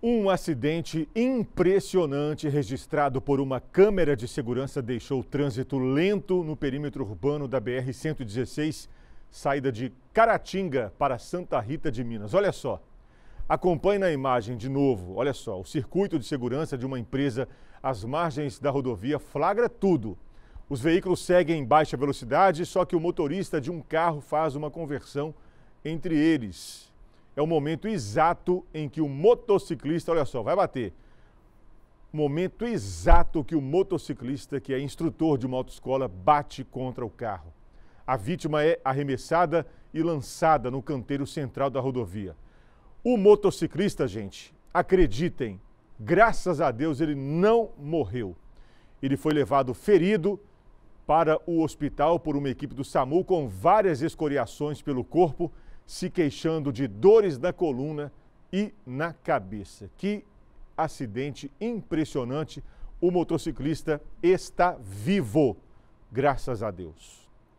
Um acidente impressionante registrado por uma câmera de segurança deixou o trânsito lento no perímetro urbano da BR-116, saída de Caratinga para Santa Rita de Minas. Olha só, acompanhe na imagem de novo. Olha só, o circuito de segurança de uma empresa às margens da rodovia flagra tudo. Os veículos seguem em baixa velocidade, só que o motorista de um carro faz uma conversão entre eles é o momento exato em que o motociclista, olha só, vai bater. Momento exato que o motociclista, que é instrutor de uma autoescola, bate contra o carro. A vítima é arremessada e lançada no canteiro central da rodovia. O motociclista, gente, acreditem, graças a Deus ele não morreu. Ele foi levado ferido para o hospital por uma equipe do SAMU com várias escoriações pelo corpo se queixando de dores na coluna e na cabeça. Que acidente impressionante! O motociclista está vivo, graças a Deus.